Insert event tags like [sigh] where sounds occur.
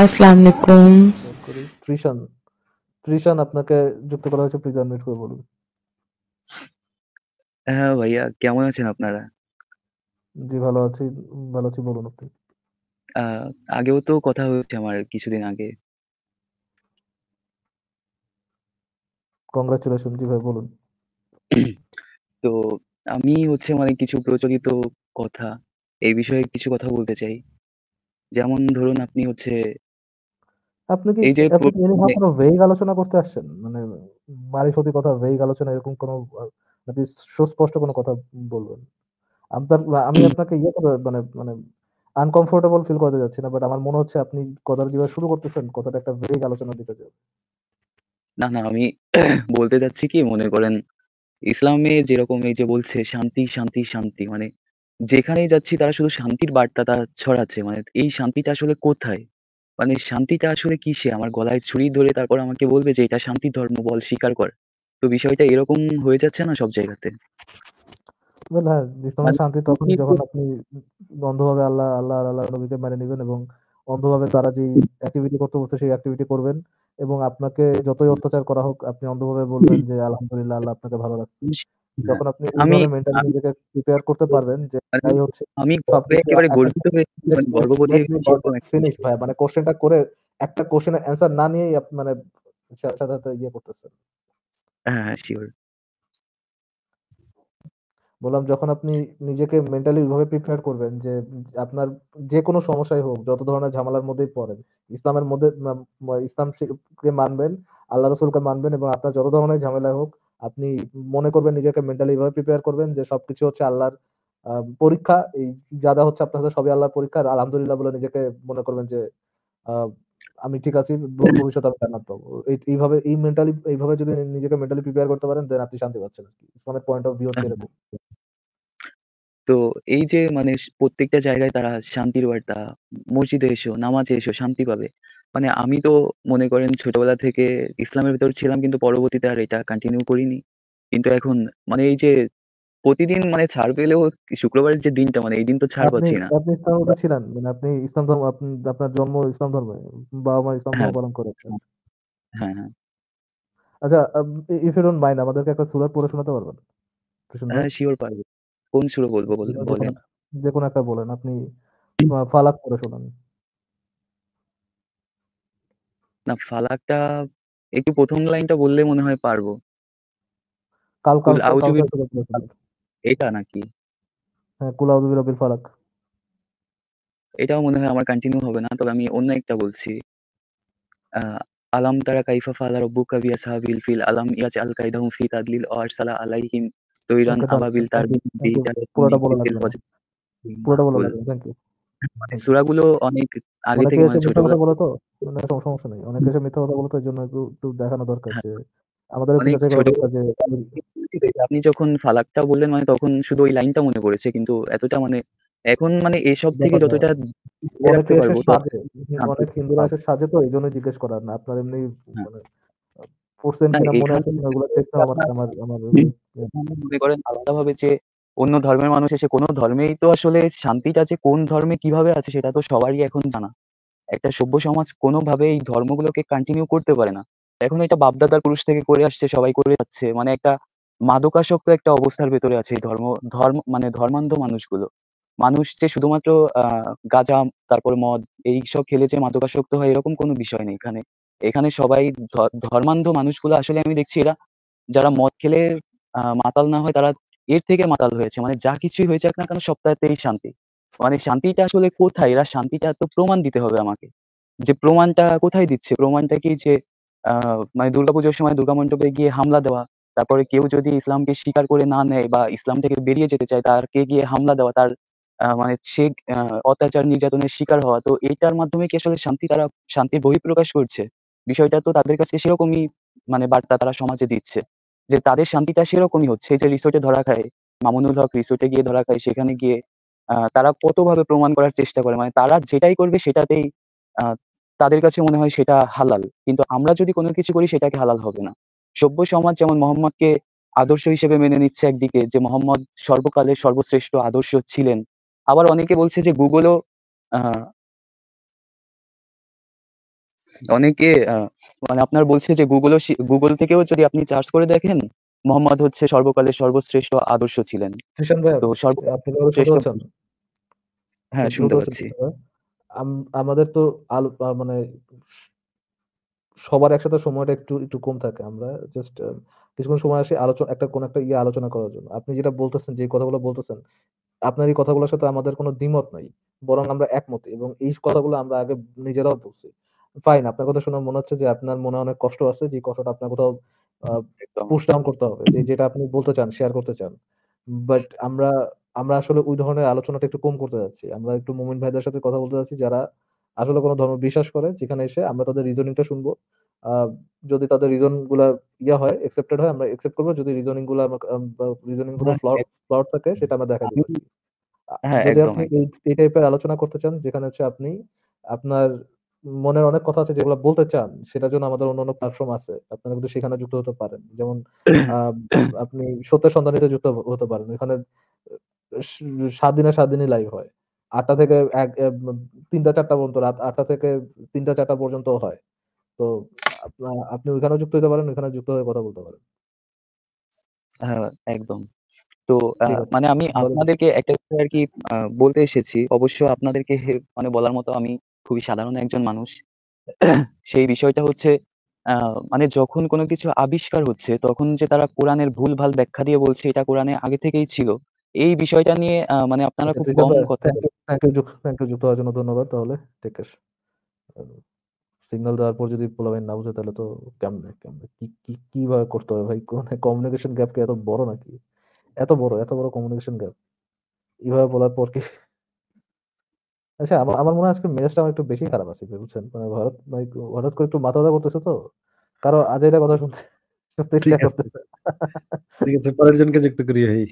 আসসালামু আলাইকুম ত্রিশান ত্রিশান আপনাকে যুক্ত করা হয়েছে প্লিজ আনমিউট করে বলুন হ্যাঁ ভাইয়া কেমন আছেন আপনারা জি ভালো আছি ভালো আছি বলুন আপনি আগেও তো কথা হয়েছে আমার কিছুদিন আগে কংগ্রাচুলেশন জি ভাই বলুন তো আমি হচ্ছে মানে কিছু প্রচলিত কথা এই বিষয়ে কিছু কথা বলতে চাই যেমন ধরুন আপনি হচ্ছে আপনি কি এই যে কোনো ভেগ আলোচনা করতে আসছেন মানে মারিফতি কথা ভেগ আলোচনা এরকম কোনো সুস্পষ্ট কোনো কথা বলবেন আমি আপনাকে ইয়ে করে মানে মানে আনকমফোর্টেবল ফিল করতে যাচ্ছি না বাট আমার মনে হচ্ছে আপনি কথাটা যেভাবে শুরু করতেছেন কথাটা একটা ভেগ আলোচনা দিতে চাই না না আমি [clears throat] বলতে যাচ্ছি কি মনে করেন ইসলামে যেরকম এই যে বলছে শান্তি শান্তি শান্তি মানে যেখানেই যাচ্ছি তারা শুধু শান্তির বার্তা তারা ছড়াচ্ছে মানে এই শান্তিটা আসলে কোথায় মানে শান্তিটা আসলে কি সে আমার গলায় ছুরি ধরে তারপর আমাকে বলবে যে, "এটা শান্তি ধর্ম বল, স্বীকার কর।" তো বিষয়টা এরকম হয়ে যাচ্ছে না সব জায়গাতে। আসলে মানে শান্তি তখনই যখন আপনি অন্ধভাবে আল্লাহ, আল্লাহ আল্লাহ আল্লাহর নবীকে মেনে নিবেন এবং অন্ধভাবে তারা যেই অ্যাক্টিভিটি করতে বলছে সেই অ্যাক্টিভিটি করবেন এবং আপনাকে যতই অত্যাচার করা হোক আপনি অন্ধভাবে বলবেন যে, "আলহামদুলিল্লাহ আল্লাহ আপনাকে ভালো রাখছে।" হ্যাঁ। যখন আপনি আমি নিজেকে প্রিপেয়ার করতে পারবেন যে মানে তাই হচ্ছে আমি ভাবে একেবারে গর্বিত হয়েছি মানে গর্ববোধের ফিনিশ ভাই মানে কোশ্চেনটা করে একটা কোশ্চেনের অ্যানসার না নিয়েই মানে সাথে ইয়ে করতেছেন হ্যাঁ শিওর হ্যাঁ, বললাম যখন আপনি নিজেকে মেন্টালি ওইভাবে প্রিপেয়ার করবেন যে আপনার যে কোনো সমস্যাই হোক যত ধরনের ঝামেলার মধ্যেই পড়েন ইসলামের মধ্যে ইসলামকে মানবেন আল্লাহ রসুলকে মানবেন এবং আপনার যত ধরনের ঝামেলা হোক আপনি মনে করবেন নিজেকে মেন্টালি এভাবে প্রিপেয়ার করবেন যে সবকিছু হচ্ছে আল্লাহর পরীক্ষা এই যা যা হচ্ছে আপনার সাথে সবই আল্লাহর পরীক্ষা আর আলহামদুলিল্লাহ বলে নিজেকে মনে করবেন যে আমি ঠিক আছি ভবিষ্যতে আমি জান্নাত পাবো এইভাবে এই মেন্টালি এইভাবে যদি নিজেকে মেন্টালি প্রিপেয়ার করতে পারেন দেন আপনি শান্তি পাচ্ছেন ইসলামের পয়েন্ট অফ ভিউ হচ্ছে এরকম তো এই যে মানে প্রত্যেকটা জায়গায় তারা শান্তির বার্তা মসজিদে এসো নামাজে এসো শান্তি পাবে মানে আমি তো মনে করেন ছোটবেলা থেকে ইসলামের ভিতর ছিলাম কিন্তু পরবর্তীতে আর এটা কন্টিনিউ করিনি। কিন্তু এখন মানে এই যে প্রতিদিন মানে ছাড় পেলেও শুক্রবারের যে দিনটা মানে এই দিন তো ছাড় পাচ্ছি না। আপনি ইসলাম উপর ছিলেন? মানে আপনি ইসলাম ধর্ম আপনি আপনার জন্ম ইসলাম ধর্মে। বাবা-মা ইসলাম ধর্ম হ্যাঁ। পালন করেছে। পালন করেছেন হ্যাঁ হ্যাঁ আচ্ছা ইফ ইউ ডোন্ট মাইন্ড আমাদেরকে একটা সুরা পড়ে শোনাতে পারবেন? কিশোর ভাই? হ্যাঁ, শিওর পারবো কোন সুরা বলবো বল যেকোনো বলেন? যেকোনো একটা বলেন। আপনি ফালাক পড়ে শোনান। না ফালাকটা একটু প্রথম লাইনটা বললে মনে হয় পারবো। কাল কাল এটা নাকি? হ্যাঁ, কুল আউযু ফালাক। এটাও মনে হয় আমার কন্টিনিউ হবে না। তবে আমি অন্য একটা বলছি। আ আলাম তারা কাইফা ফাআলা রাব্বুকা বিআসহাবিল ফিল আলাম ইয়াজআল কাইদাহুম ফি তাদলিল ওয়া আরসালা আলাইহিম তৈরান আচ্ছা, আবাবিল থ্যাংক ইউ। তারবিল থ্যাংক ইউ। পুরোটা বলা লাগবে না। পুরোটা বলা না। Thank you. মানে সূরাগুলো অনেক আগে থেকে মানে মানে সমস্যা নেই মিথ্যা কথা এর জন্য একটু দেখানো দরকার হ্যাঁ। যে আমাদের [laughs] আপনি যখন ফালাকটা বললেন মানে তখন শুধু ওই লাইনটা মনে পড়েছে কিন্তু এতটা মানে এখন মানে এসব থেকে যতটা আমাদের হিন্দু এসে সাথে হ্যাঁ, তো এই জন্য জিজ্ঞেস করার না আপনার এমনি হ্যাঁ। মানে মনে করেন আলাদা ভাবে যে অন্য ধর্মের মানুষ এসে কোনো ধর্মেই তো আসলে শান্তিটা যে কোন ধর্মে কিভাবে আছে সেটা তো সবারই এখন জানা একটা সভ্য সমাজ কোনোভাবে এই ধর্মগুলোকে কন্টিনিউ করতে পারে না এখন এটা বাপদাদার পুরুষ থেকে করে আসছে সবাই করে যাচ্ছে মানে একটা মাদকাসক্ত একটা অবস্থার ভেতরে আছে ধর্ম ধর্ম মানে ধর্মান্ধ মানুষগুলো মানুষ যে শুধুমাত্র আহ গাঁজা তারপর মদ এই সব খেলে যে মাদকাসক্ত হয় এরকম কোনো বিষয় নেই এখানে এখানে সবাই ধর্মান্ধ মানুষগুলো আসলে আমি দেখছি এরা যারা মদ খেলে মাতাল না হয় তারা এর থেকে মাতাল হয়েছে মানে যা কিছুই হয়েছে যাক না কেন সপ্তাহতেই শান্তি মানে শান্তিটা আসলে কোথায় এরা শান্তিটা তো প্রমাণ দিতে হবে আমাকে যে প্রমাণটা কোথায় দিচ্ছে প্রমাণটা কি যে মানে দুর্গাপুজোর সময় দুর্গা মণ্ডপে গিয়ে হামলা দেওয়া তারপরে কেউ যদি ইসলামকে স্বীকার করে না নেয় বা ইসলাম থেকে বেরিয়ে যেতে চায় তার কে গিয়ে হামলা দেওয়া তার মানে সে অত্যাচার নির্যাতনের শিকার হওয়া তো এটার মাধ্যমে কি আসলে শান্তি তারা শান্তির বহিঃপ্রকাশ করছে বিষয়টা তো তাদের কাছে সেরকমই মানে বার্তা তারা সমাজে দিচ্ছে যে তাদের শান্তিটা সেরকমই হচ্ছে যে রিসোর্টে ধরা খায় মামুনুল হক রিসোর্টে গিয়ে ধরা খায় সেখানে গিয়ে তারা কতভাবে প্রমাণ করার চেষ্টা করে মানে তারা যেটাই করবে সেটাতেই তাদের কাছে মনে হয় সেটা হালাল কিন্তু আমরা যদি কোনো কিছু করি সেটাকে হালাল হবে না সভ্য সমাজ যেমন মোহাম্মদকে আদর্শ হিসেবে মেনে নিচ্ছে একদিকে যে মোহাম্মদ সর্বকালের সর্বশ্রেষ্ঠ আদর্শ ছিলেন আবার অনেকে বলছে যে গুগলও অনেকে মানে আপনার বলছে যে গুগল গুগল থেকেও যদি আপনি চার্জ করে দেখেন মোহাম্মদ হচ্ছে সর্বকালের সর্বশ্রেষ্ঠ আদর্শ ছিলেন তো সর্বশ্রেষ্ঠ হ্যাঁ শুনতে পাচ্ছি আমাদের তো আলো মানে সবার একসাথে সময়টা একটু একটু কম থাকে আমরা জাস্ট কিছুক্ষণ সময় আসি আলোচনা একটা কোন একটা ইয়ে আলোচনা করার জন্য আপনি যেটা বলতেছেন যে কথাগুলো বলতেছেন আপনার এই কথাগুলোর সাথে আমাদের কোনো দ্বিমত নাই বরং আমরা একমত এবং এই কথাগুলো আমরা আগে নিজেরাও বলছি ফাইন আপনার কথা শুনে মনে হচ্ছে যে আপনার মনে অনেক কষ্ট আছে যে কষ্টটা আপনার কোথাও পুশ ডাউন করতে হবে যে যেটা আপনি বলতে চান শেয়ার করতে চান বাট আমরা আমরা আসলে ওই ধরনের আলোচনাটা একটু কম করতে যাচ্ছি আমরা একটু মুমিন ভাইদের সাথে কথা বলতে যাচ্ছি যারা আসলে কোনো ধর্ম বিশ্বাস করে যেখানে এসে আমরা তাদের রিজনিংটা শুনবো যদি তাদের রিজন গুলা ইয়া হয় একসেপ্টেড হয় আমরা একসেপ্ট করবো যদি রিজনিং গুলা রিজনিং গুলো ফ্লট থাকে সেটা আমরা দেখা দিচ্ছি হ্যাঁ, যদি আপনি এই টাইপের আলোচনা করতে চান যেখানে হচ্ছে আপনি আপনার মনের অনেক কথা আছে যেগুলো বলতে চান সেটার জন্য আমাদের অন্য প্ল্যাটফর্ম আছে আপনারা কিন্তু সেখানে যুক্ত হতে পারেন যেমন [coughs] আপনি সত্যের সন্ধান যুক্ত হতে পারেন এখানে সাত দিনে সাত দিনই লাইভ হয় আটটা থেকে এক তিনটা চারটা পর্যন্ত রাত আটটা থেকে তিনটা চারটা পর্যন্ত হয় তো আপনি ওইখানেও যুক্ত হতে পারেন ওইখানে যুক্ত হয়ে কথা বলতে পারেন হ্যাঁ একদম তো মানে আমি আপনাদেরকে একটা বিষয় আর কি বলতে এসেছি অবশ্য আপনাদেরকে মানে বলার মতো আমি খুবই সাধারণ একজন মানুষ [clears throat] সেই বিষয়টা হচ্ছে মানে যখন কোনো কিছু আবিষ্কার হচ্ছে তখন যে তারা কোরআনের ভাল ব্যাখ্যা দিয়ে বলছে এটা কোরআনে আগে থেকেই ছিল এই বিষয়টা নিয়ে মানে আপনারা আচ্ছা, খুব কম কথা ধন্যবাদ তাহলে সিগনাল দেওয়ার পর যদি পোলাবাইন না বুঝে তাহলে তো কেমনে কেমনে কি কি কিভাবে করতে হবে ভাই কমিউনিকেশন গ্যাপ কি এত বড় নাকি এত বড় এত বড় কমিউনিকেশন গ্যাপ এইভাবে বলার পর কি আচ্ছা আমার আমার মনে হয় আজকে মেজাজটা আমার একটু বেশি খারাপ আছে বুঝছেন মানে ভারত মানে হঠাৎ করে একটু মাথা ব্যথা করতেছে তো কারো আজ এটা কথা শুনতে শুনতে ইচ্ছা করতেছে ঠিক আছে পরের জনকে যুক্ত করি হই